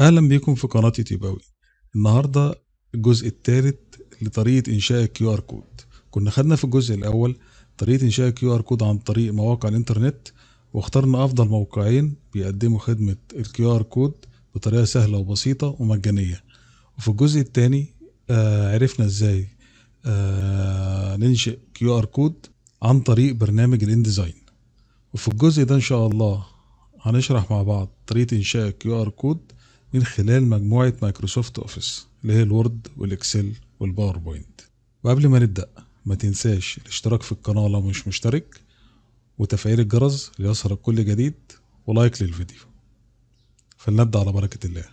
أهلا بيكم في قناة تيباوي النهاردة الجزء الثالث لطريقة إنشاء الكيو آر كود كنا خدنا في الجزء الأول طريقة إنشاء الكيو آر كود عن طريق مواقع الإنترنت واخترنا أفضل موقعين بيقدموا خدمة الكيو آر كود بطريقة سهلة وبسيطة ومجانية وفي الجزء الثاني آه عرفنا إزاي آه ننشئ كيو آر كود عن طريق برنامج الانديزاين وفي الجزء ده إن شاء الله هنشرح مع بعض طريقة إنشاء الكيو آر كود من خلال مجموعة مايكروسوفت أوفيس اللي هي الوورد والإكسل والباوربوينت وقبل ما نبدأ ما تنساش الاشتراك في القناة لو مش مشترك وتفعيل الجرس ليصلك كل جديد ولايك للفيديو فلنبدأ على بركة الله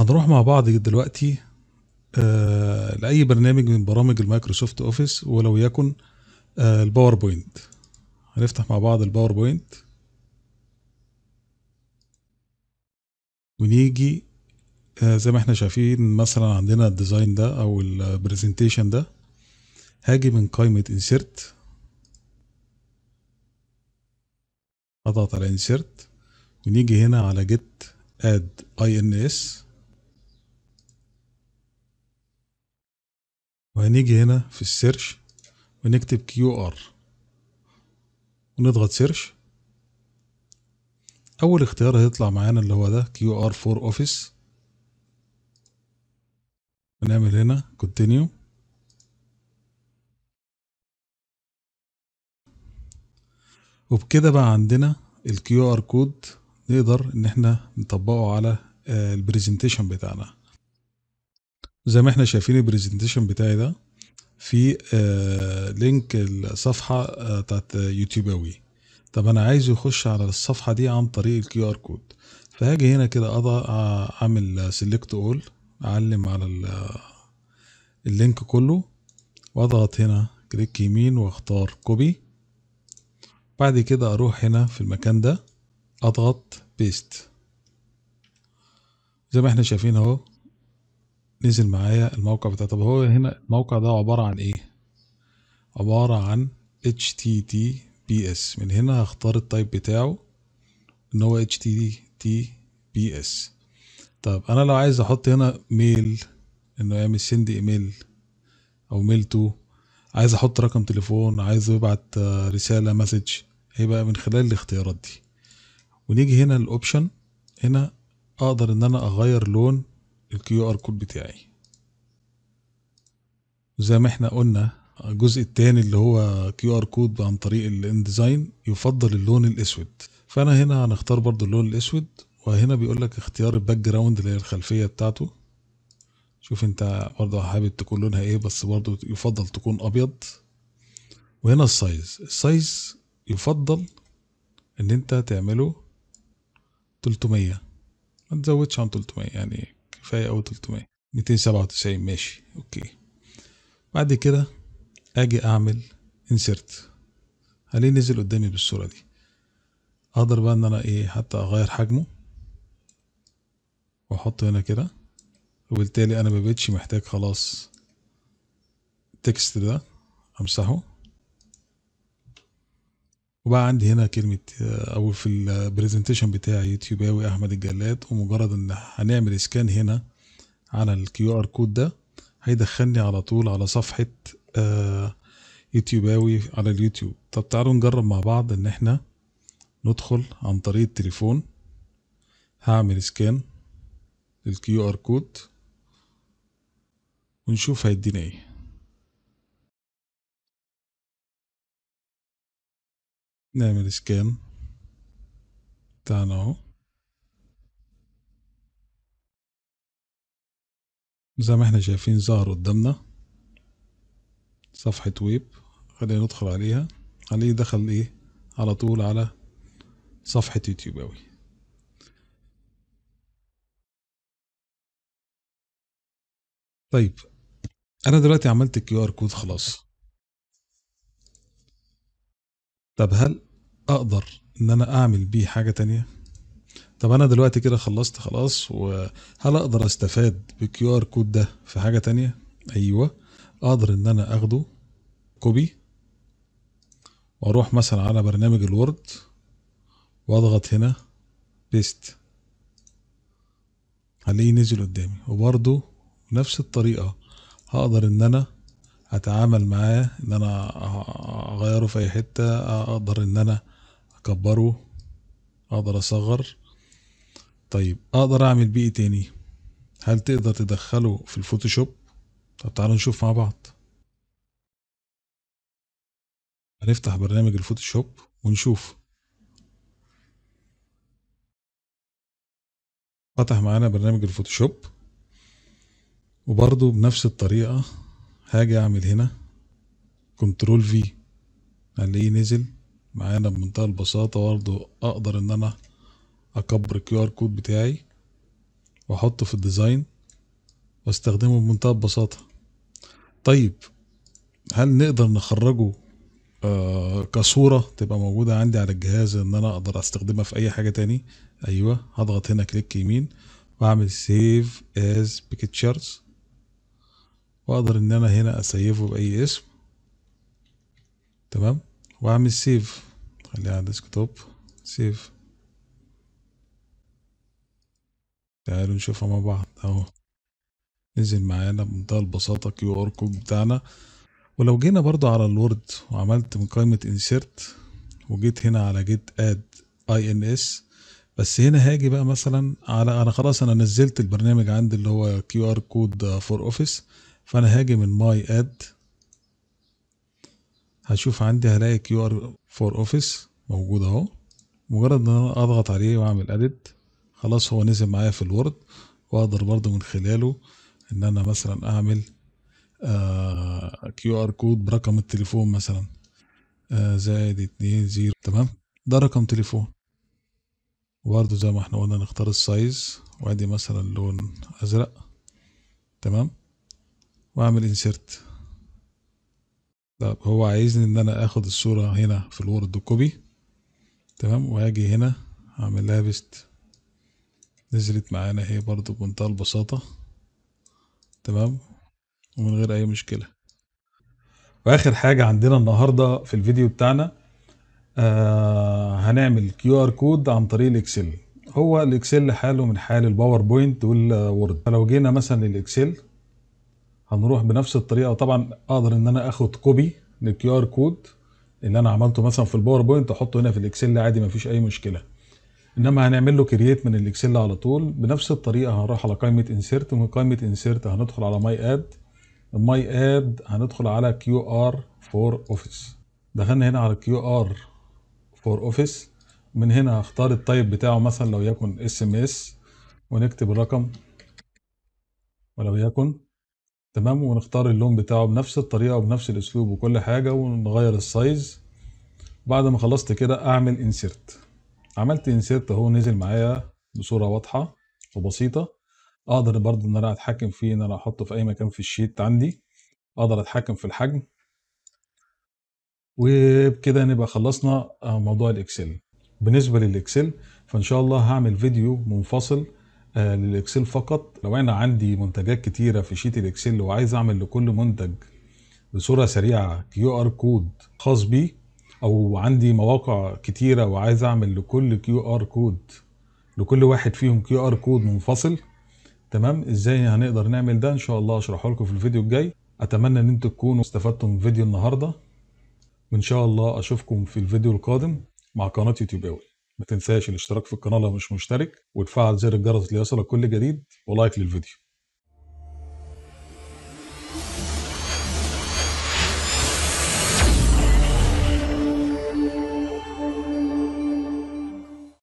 هنروح مع بعض دلوقتي آه، لاي برنامج من برامج المايكروسوفت اوفيس ولو يكن آه، الباوربوينت هنفتح مع بعض الباوربوينت ونيجي آه، زي ما احنا شايفين مثلا عندنا الديزاين ده او البرزنتيشن ده هاجي من قائمة انسيرت اضغط على انسيرت ونيجي هنا على جيت اي ان اس وهنيجي هنا في السيرش ونكتب كيو ار ونضغط سيرش اول اختيار هيطلع معانا اللي هو ده كيو ار فور اوفيس ونعمل هنا كونتينيو وبكده بقى عندنا الكيو ار كود نقدر ان احنا نطبقه على آه، البرزنتيشن بتاعنا زي ما احنا شايفين البرزنتيشن بتاعي ده في آه لينك الصفحه آه بتاعت يوتيوباوي طب انا عايز يخش على الصفحه دي عن طريق الكيو ار كود فهاجي هنا كده اضغط آه، اعمل سيلكت اول اعلم على آه، اللينك كله واضغط هنا كليك يمين واختار كوبي بعد كده اروح هنا في المكان ده اضغط بيست زي ما احنا شايفين اهو نزل معايا الموقع بتاع طب هو هنا الموقع ده عبارة عن ايه عبارة عن HTTPS من هنا هختار التايب بتاعه ان هو HTTPS طب انا لو عايز احط هنا ميل انه يعمل سند ايميل او ميل تو عايز احط رقم تليفون عايز يبعت آه، رسالة مسج هيبقى من خلال الاختيارات دي ونيجي هنا الاوبشن هنا اقدر ان انا اغير لون الكيو ار كود بتاعي زي ما احنا قلنا الجزء التاني اللي هو كيو ار كود عن طريق الانديزاين يفضل اللون الاسود فانا هنا هنختار برضو اللون الاسود وهنا بيقول لك اختيار الباك جراوند اللي هي الخلفيه بتاعته شوف انت برضه حابب تكون لونها ايه بس برضه يفضل تكون ابيض وهنا السايز السايز يفضل ان انت تعمله 300 ما تزودش عن 300 يعني كفايه قوي 300 297 ماشي اوكي بعد كده اجي اعمل انسرت هلين نزل قدامي بالصوره دي اقدر بقى ان انا ايه حتى اغير حجمه واحطه هنا كده وبالتالي انا مبقتش محتاج خلاص التكست ده امسحه وبقى عندي هنا كلمة آه، أو في البرزنتيشن آه، بتاعي يوتيوباوي أحمد الجلاد ومجرد إن هنعمل إسكان هنا على الكيو آر كود ده هيدخلني على طول على صفحة آه، يوتيوباوي على اليوتيوب طب تعالوا نجرب مع بعض إن إحنا ندخل عن طريق التليفون هعمل سكان للكيو آر كود ونشوف هيدينا إيه نعمل سكان بتاعنا اهو زي ما احنا شايفين ظهر قدامنا صفحة ويب خلينا ندخل عليها خليه دخل ايه على طول على صفحة يوتيوب اوي طيب انا دلوقتي عملت الكيو ار كود خلاص طب هل اقدر ان انا اعمل بيه حاجه تانية طب انا دلوقتي كده خلصت خلاص وهل اقدر استفاد بالكيو ار كود ده في حاجه تانية ايوه اقدر ان انا اخده كوبي واروح مثلا على برنامج الوورد واضغط هنا بيست هلاقيه نزل قدامي وبرده نفس الطريقه هقدر ان انا اتعامل معاه ان انا اغيره في اي حته اقدر ان انا اكبره اقدر اصغر طيب اقدر اعمل بيه تاني هل تقدر تدخله في الفوتوشوب طب تعالوا نشوف مع بعض هنفتح برنامج الفوتوشوب ونشوف فتح معانا برنامج الفوتوشوب وبرضو بنفس الطريقة هاجي اعمل هنا كنترول في هنلاقيه نزل معانا بمنتهى البساطة برضو اقدر ان انا اكبر الكيو ار كود بتاعي واحطه في الديزاين واستخدمه بمنتهى البساطة طيب هل نقدر نخرجه آه كصورة تبقى موجودة عندي على الجهاز ان انا اقدر استخدمها في اي حاجة تاني ايوه هضغط هنا كليك يمين واعمل سيف از بيكتشرز واقدر ان انا هنا اسيفه باي اسم تمام واعمل سيف خليها على ديسكتوب سيف تعالوا نشوفها مع بعض اهو نزل معانا بمنتهى البساطة كيو ار كود بتاعنا ولو جينا برضو على الوورد وعملت من قائمة انسيرت وجيت هنا على جيت اد اي ان اس بس هنا هاجي بقى مثلا على انا خلاص انا نزلت البرنامج عندي اللي هو كيو ار كود فور اوفيس فانا هاجي من ماي اد هشوف عندي هلاقي كيو ار فور اوفيس موجود اهو مجرد ان انا اضغط عليه واعمل اديت خلاص هو نزل معايا في الوورد واقدر برضو من خلاله ان انا مثلا اعمل كيو ار كود برقم التليفون مثلا آه زائد اتنين زيرو تمام ده رقم تليفون وبرضو زي ما احنا قلنا نختار السايز وادي مثلا لون ازرق تمام واعمل انسيرت طب هو عايزني ان انا اخد الصورة هنا في الورد كوبي تمام واجي هنا اعمل لها بيست نزلت معانا اهي برضو بمنتهى البساطة تمام ومن غير اي مشكلة واخر حاجة عندنا النهاردة في الفيديو بتاعنا آه هنعمل كيو ار كود عن طريق الاكسل هو الاكسل حاله من حال الباوربوينت والوورد فلو جينا مثلا للاكسل هنروح بنفس الطريقه طبعا اقدر ان انا اخد كوبي للكيو ار كود اللي انا عملته مثلا في الباوربوينت احطه هنا في الاكسل عادي مفيش اي مشكله انما هنعمل له كرييت من الاكسل على طول بنفس الطريقه هنروح على قائمه انسيرت ومن قائمه انسيرت هندخل على ماي اد ماي اد هندخل على كيو ار فور اوفيس دخلنا هنا على كيو ار فور اوفيس من هنا هختار التايب بتاعه مثلا لو يكن اس ام اس ونكتب الرقم ولو يكن تمام ونختار اللون بتاعه بنفس الطريقه وبنفس الاسلوب وكل حاجه ونغير السايز بعد ما خلصت كده اعمل انسيرت عملت انسيرت اهو نزل معايا بصوره واضحه وبسيطه اقدر برضه ان انا اتحكم فيه ان انا احطه في اي مكان في الشيت عندي اقدر اتحكم في الحجم وبكده نبقى خلصنا موضوع الاكسل بالنسبه للاكسل فان شاء الله هعمل فيديو منفصل آه، للاكسل فقط لو انا عندي منتجات كتيره في شيت الاكسل وعايز اعمل لكل منتج بصوره سريعه كيو ار كود خاص بيه او عندي مواقع كتيره وعايز اعمل لكل كيو ار كود لكل واحد فيهم كيو ار كود منفصل تمام ازاي هنقدر نعمل ده ان شاء الله اشرحه لكم في الفيديو الجاي اتمنى ان انتم تكونوا استفدتم من فيديو النهارده وان شاء الله اشوفكم في الفيديو القادم مع قناه يوتيوب أول. ما تنساش الاشتراك في القناه لو مش مشترك وتفعل زر الجرس ليصلك كل جديد ولايك للفيديو